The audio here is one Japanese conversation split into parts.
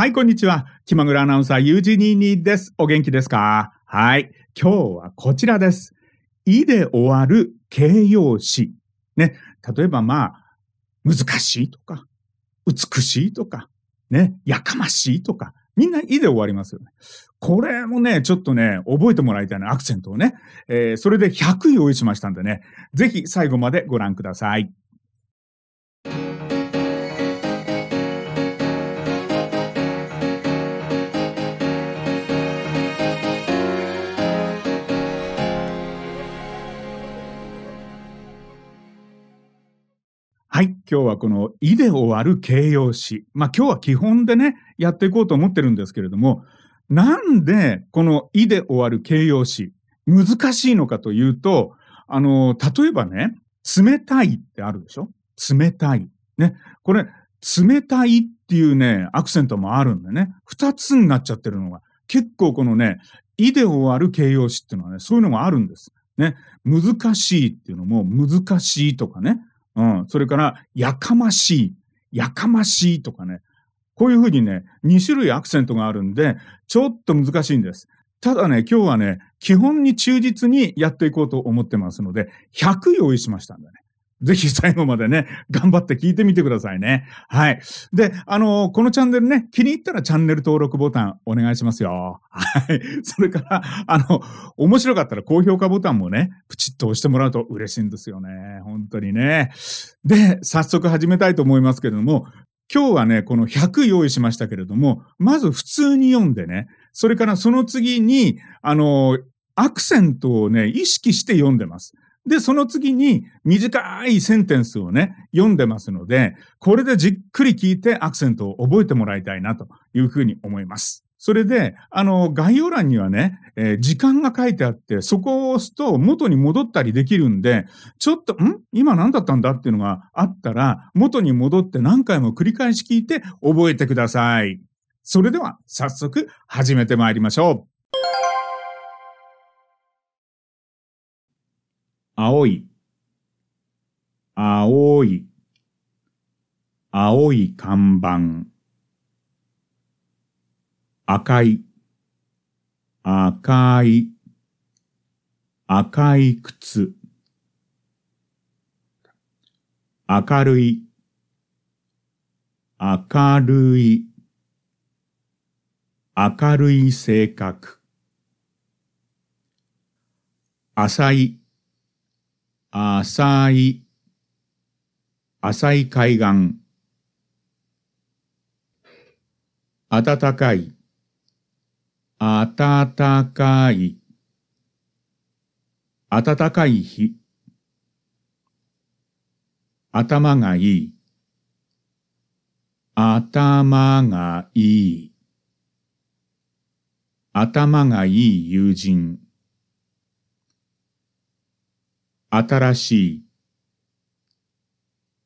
はい、こんにちは。気まぐれアナウンサー、ユージニーです。お元気ですかはい。今日はこちらです。いで終わる形容詞。ね。例えばまあ、難しいとか、美しいとか、ね。やかましいとか。みんないで終わりますよね。これもね、ちょっとね、覚えてもらいたいな、アクセントをね。えー、それで100位用意しましたんでね。ぜひ最後までご覧ください。今日はこの「い」で終わる形容詞。まあ今日は基本でね、やっていこうと思ってるんですけれども、なんでこの「い」で終わる形容詞、難しいのかというと、あの、例えばね、冷たいってあるでしょ冷たい。ね。これ、冷たいっていうね、アクセントもあるんでね、2つになっちゃってるのが、結構このね、いで終わる形容詞っていうのはね、そういうのがあるんです。ね。難しいっていうのも、難しいとかね。うん。それから、やかましい、やかましいとかね。こういうふうにね、2種類アクセントがあるんで、ちょっと難しいんです。ただね、今日はね、基本に忠実にやっていこうと思ってますので、100用意しましたんでね。ぜひ最後までね、頑張って聞いてみてくださいね。はい。で、あのー、このチャンネルね、気に入ったらチャンネル登録ボタンお願いしますよ。はい。それから、あの、面白かったら高評価ボタンもね、プチッと押してもらうと嬉しいんですよね。本当にね。で、早速始めたいと思いますけれども、今日はね、この100用意しましたけれども、まず普通に読んでね、それからその次に、あのー、アクセントをね、意識して読んでます。で、その次に短いセンテンスをね、読んでますので、これでじっくり聞いてアクセントを覚えてもらいたいなというふうに思います。それで、あの、概要欄にはね、えー、時間が書いてあって、そこを押すと元に戻ったりできるんで、ちょっと、ん今何だったんだっていうのがあったら、元に戻って何回も繰り返し聞いて覚えてください。それでは、早速始めてまいりましょう。青い、青い、青い看板。赤い、赤い、赤い靴。明るい、明るい、明るい性格。浅い、浅い、浅い海岸。暖かい、暖かい、暖かい日。頭がいい、頭がいい、頭がいい友人。新しい、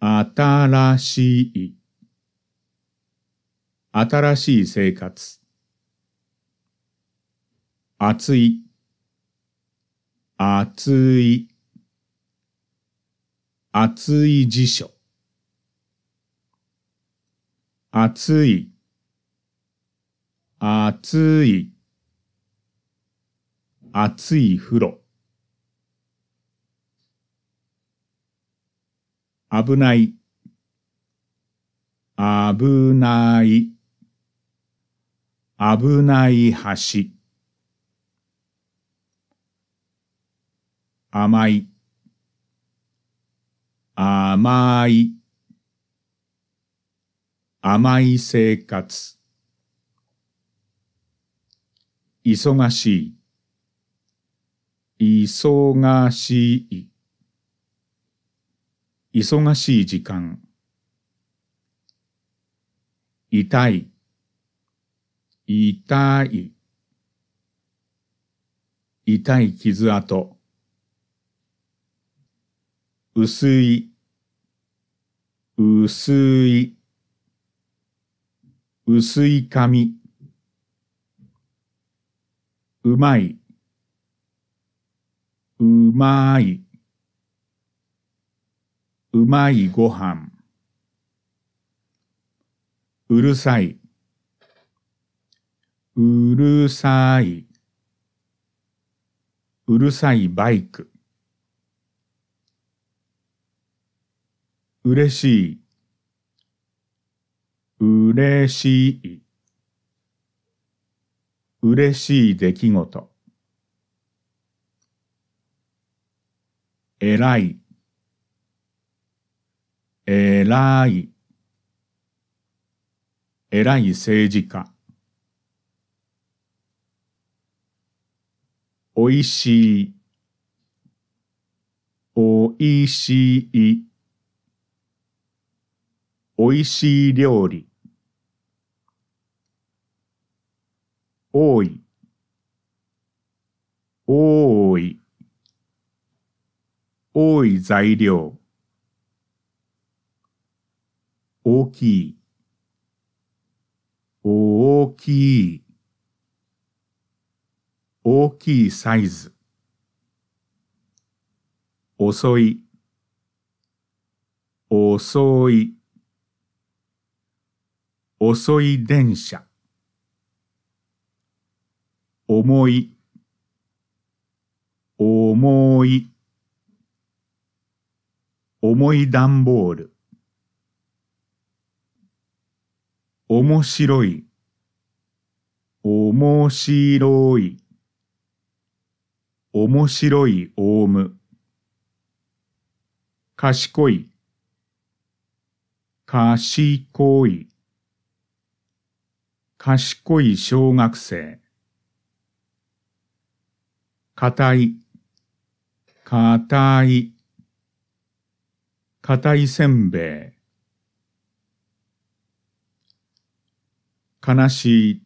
新しい、新しい生活、暑い、暑い、暑い辞書、暑い、暑い、暑い風呂。危ない、危ない、危ない橋。甘い、甘い、甘い生活。忙しい、忙しい。忙しい時間。痛い、痛い。痛い傷跡。薄い、薄い。薄い髪。うまい、うまい。うまいご飯。うるさい。うるさい。うるさいバイク。うれしい。うれしい。うれしい出来事。えらい。えらい、えらい政治家。おいしい、おいしい、おいしい料理。多い、多い、多い材料。大きい大きい大きいサイズ遅い遅い遅い電車重い重い重い段ボール面白い、面白い、面白いオウム。賢い、賢い、賢い小学生。硬い、硬い、硬いせんべい。悲しい、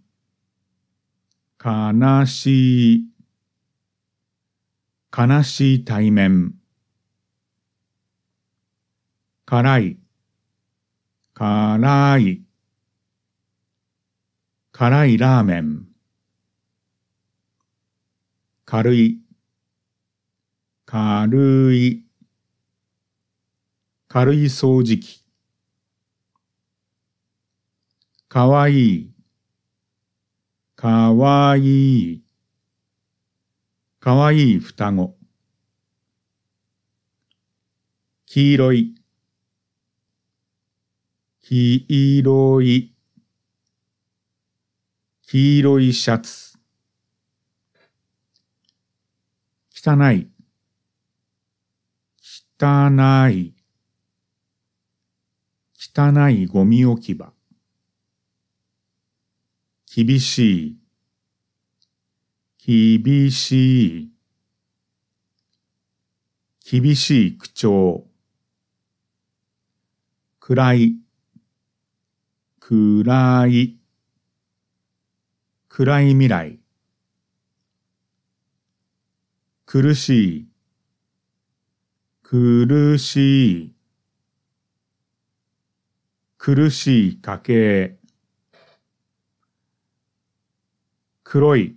悲しい、悲しい対面。辛い、辛い、辛いラーメン。軽い、軽い、軽い掃除機。かわいい、かわいい。かわいい双子。黄色い。黄色い。黄色いシャツ。汚い。汚い。汚いゴミ置き場。厳しい、厳しい、厳しい口調、暗い、暗い、暗い未来、苦しい、苦しい、苦しい家計、黒い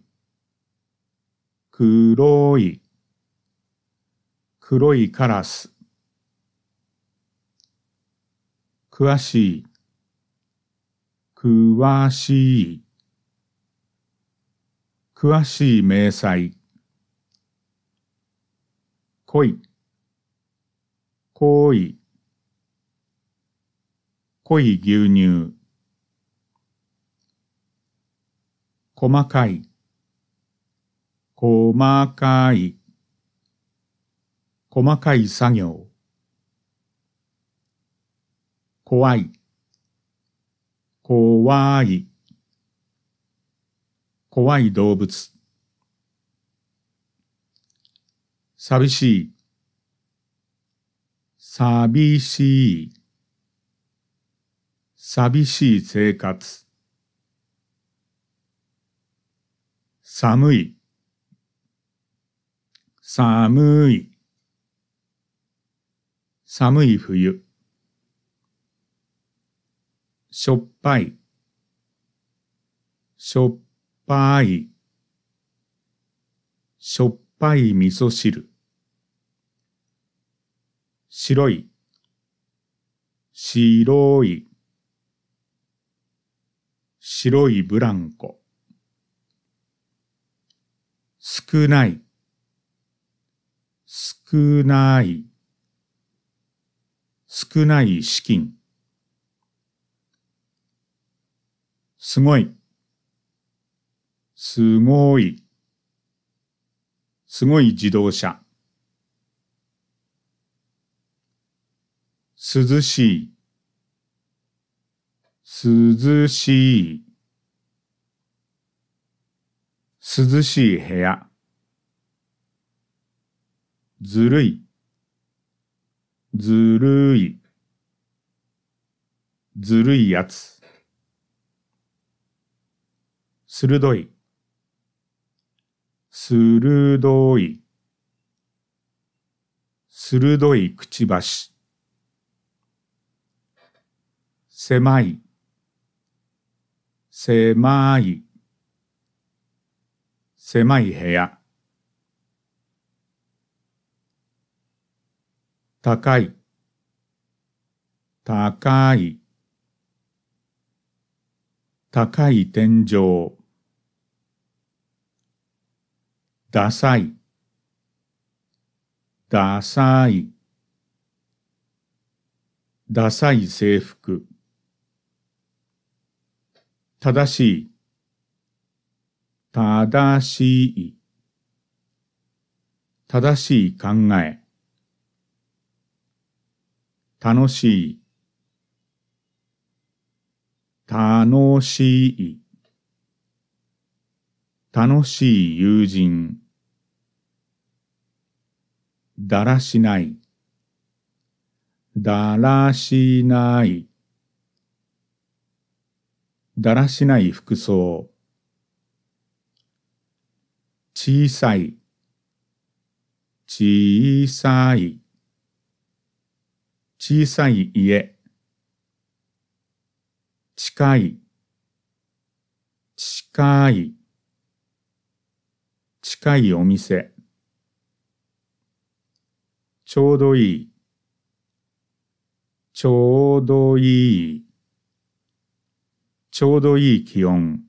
黒い黒いカラス詳しい詳しい詳しい明細濃い濃い濃い牛乳細かい、細かい、細かい作業、怖い、怖い、怖い動物、寂しい、寂しい、寂しい生活、寒い寒い寒い冬しょっぱいしょっぱいしょっぱい味噌汁白い白い白いブランコ少ない、少ない、少ない資金。すごい、すごい、すごい自動車。涼しい、涼しい、涼しい部屋。ずるい、ずるい、ずるいやつ。鋭い、鋭い、鋭いくちばし。狭い、狭い、狭い部屋。高い、高い、高い天井、ダサい、ダサい、ダサい制服、正しい、正しい、正しい考え、楽しい、楽しい、楽しい友人、だらしない、だらしない、だらしない服装、小さい、小さい、小さい家近い近い近いお店ちょうどいいちょうどいいちょうどいい気温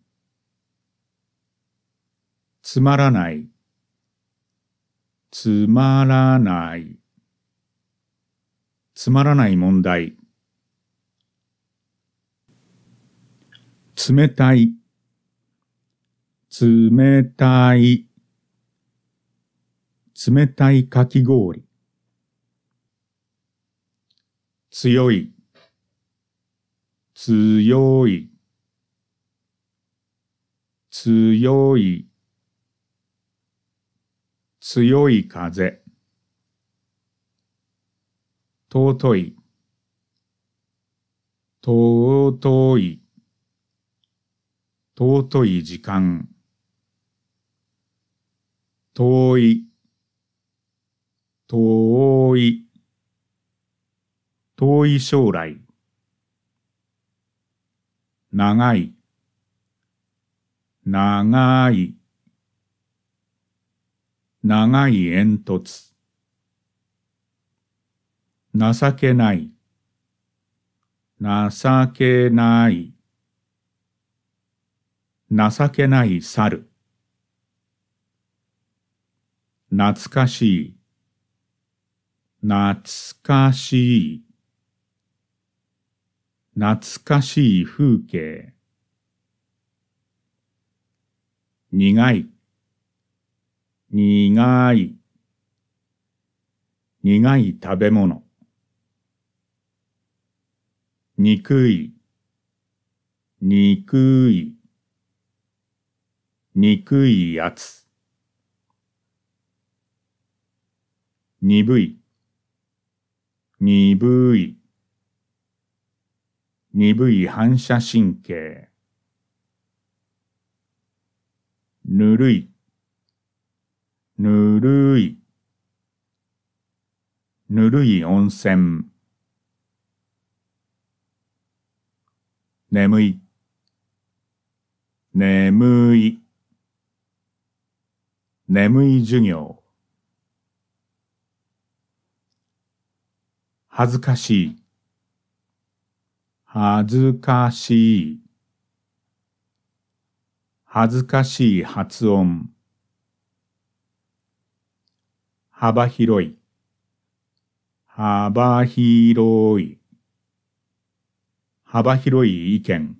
つまらないつまらないつまらない問題。冷たい。冷たい。冷たいかき氷。強い。強い。強い。強い風。尊い尊い尊い時間遠い遠い遠い将来長い長い長い煙突情けない、情けない、情けない猿。懐かしい、懐かしい、懐かしい風景。苦い、苦い、苦い食べ物。にくい、にくい、にくいやつ。鈍い、鈍い、鈍い反射神経。ぬるい、ぬるい、ぬるい温泉。眠い眠い眠い授業恥ずかしい恥ずかしい恥ずかしい発音幅広い幅広い幅広い意見。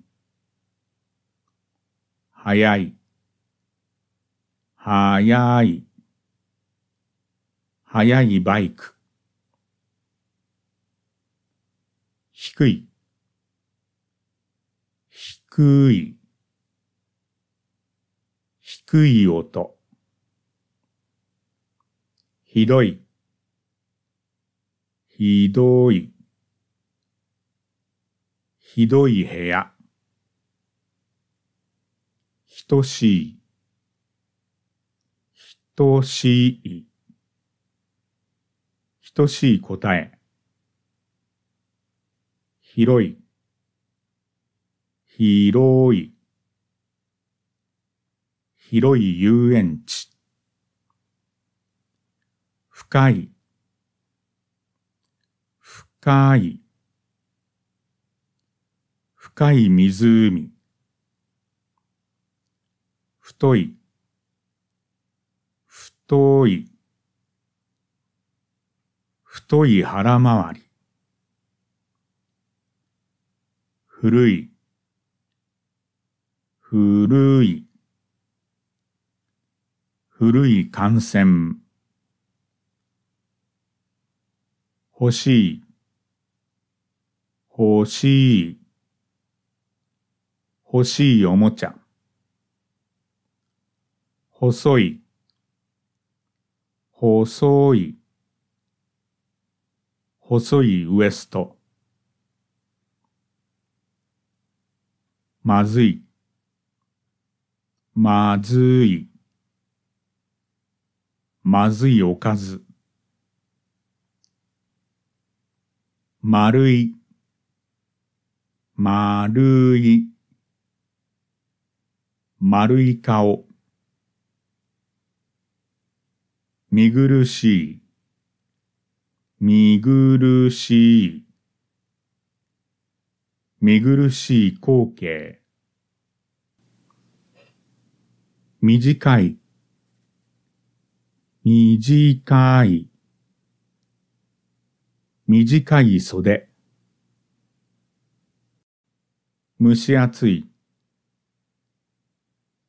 早い。早い。早いバイク。低い。低い。低い音。ひどい。ひどい。ひどい部屋。等しい。等しい。等しい答え。広い。広い。広い遊園地。深い。深い。深い湖太い太い太い腹回り古い古い古い感染欲しい欲しい欲しいおもちゃ。細い、細い、細いウエスト。まずい、まずい、まずいおかず。丸い、丸い、丸い顔。見苦しい、見苦しい、見苦しい光景。短い、短い、短い袖。蒸し暑い。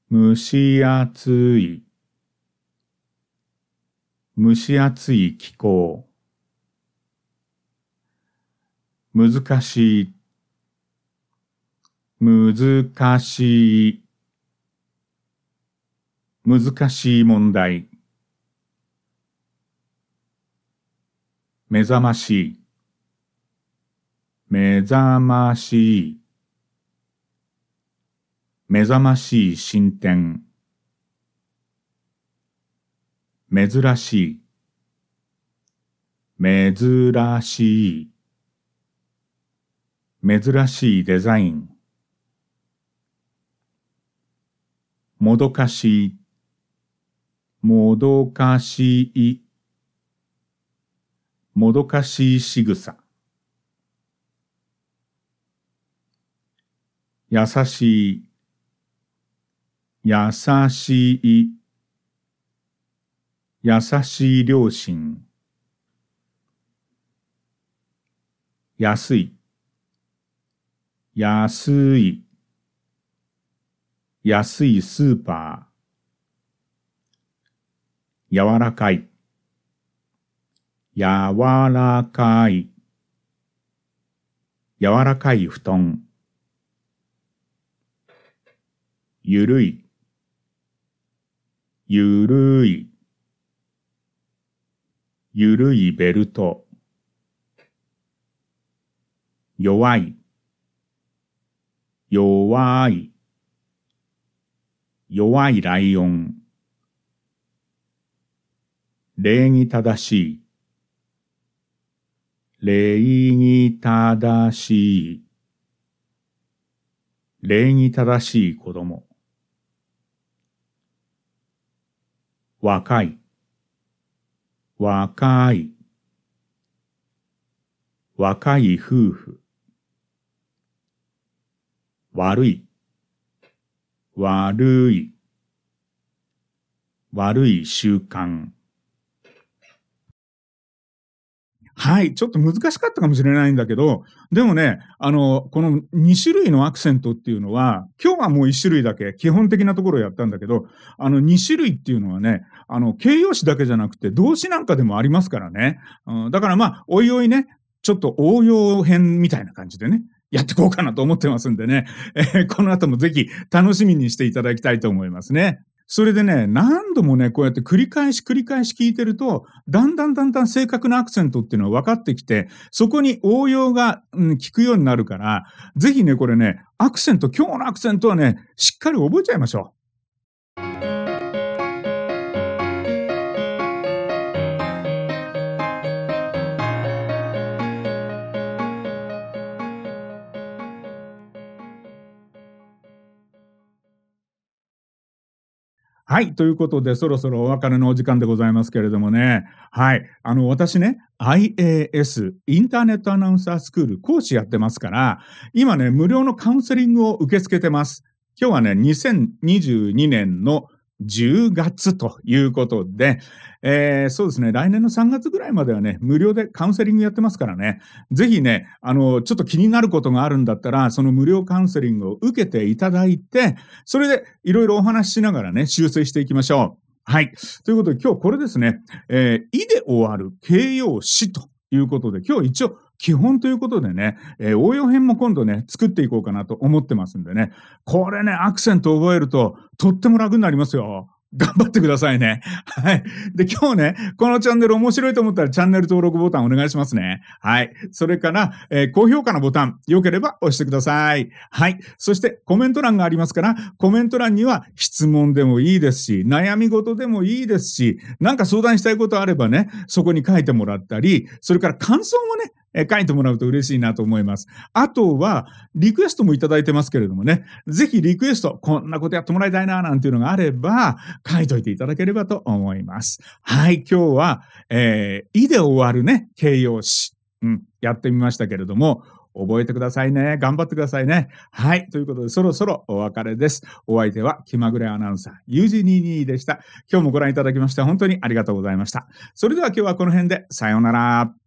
蒸し暑い蒸し暑い気候難しい難しい難しい問題目覚ましい目覚ましい目覚ましい進展珍しい珍しい珍しいデザインもどかしいもどかしいもどかしい仕草優しい優しい、優しい両親。安い、安い、安いスーパー。柔らかい、柔らかい、柔らかい布団。ゆるい、ゆるい、ゆるいベルト、弱い、弱い、弱いライオン、礼儀正しい、礼儀正しい、礼儀正しい子供。若い、若い、若い夫婦、悪い、悪い、悪い習慣、はい、ちょっと難しかったかもしれないんだけど、でもね、あの、この2種類のアクセントっていうのは、今日はもう1種類だけ、基本的なところをやったんだけど、あの2種類っていうのはね、あの、形容詞だけじゃなくて動詞なんかでもありますからね。うん、だからまあ、おいおいね、ちょっと応用編みたいな感じでね、やっていこうかなと思ってますんでね、えー、この後もぜひ楽しみにしていただきたいと思いますね。それでね、何度もね、こうやって繰り返し繰り返し聞いてると、だんだんだんだん正確なアクセントっていうのは分かってきて、そこに応用が、うん、効くようになるから、ぜひね、これね、アクセント、今日のアクセントはね、しっかり覚えちゃいましょう。はい。ということで、そろそろお別れのお時間でございますけれどもね。はい。あの、私ね、IAS、インターネットアナウンサースクール講師やってますから、今ね、無料のカウンセリングを受け付けてます。今日はね、2022年の10月ということで、えー、そうですね、来年の3月ぐらいまではね、無料でカウンセリングやってますからね、ぜひね、あの、ちょっと気になることがあるんだったら、その無料カウンセリングを受けていただいて、それでいろいろお話ししながらね、修正していきましょう。はい。ということで、今日これですね、えー、いで終わる形容詞ということで、今日一応基本ということでね、えー、応用編も今度ね、作っていこうかなと思ってますんでね、これね、アクセント覚えるととっても楽になりますよ。頑張ってくださいね。はい。で、今日ね、このチャンネル面白いと思ったらチャンネル登録ボタンお願いしますね。はい。それから、えー、高評価のボタン、良ければ押してください。はい。そして、コメント欄がありますから、コメント欄には質問でもいいですし、悩み事でもいいですし、なんか相談したいことあればね、そこに書いてもらったり、それから感想もね、え書いてもらうと嬉しいなと思います。あとは、リクエストもいただいてますけれどもね、ぜひリクエスト、こんなことやってもらいたいな、なんていうのがあれば、書いといていただければと思います。はい、今日は、えー、いで終わるね、形容詞。うん、やってみましたけれども、覚えてくださいね。頑張ってくださいね。はい。ということで、そろそろお別れです。お相手は気まぐれアナウンサー、u 字2 2でした。今日もご覧いただきまして、本当にありがとうございました。それでは今日はこの辺で、さようなら。